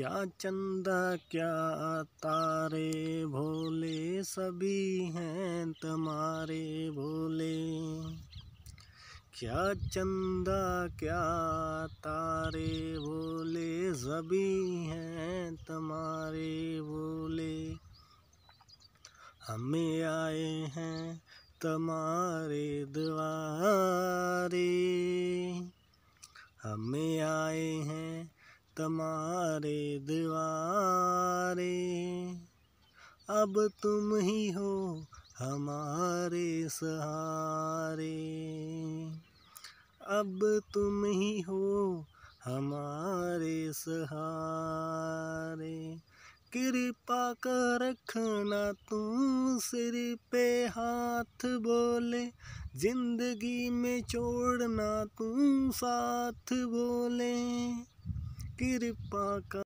क्या चंदा क्या तारे भोले सभी हैं तुम्हारे भोले क्या चंदा क्या तारे भोले सभी हैं तुम्हारे भोले हमें आए हैं तुम्हारे द्वारे हमें आए हैं तुम्हारे द्वारे अब तुम ही हो हमारे सहारे अब तुम ही हो हमारे सहारे कृपा कर रखना तू सिर पे हाथ बोले जिंदगी में छोड़ना तू साथ बोले கிருபா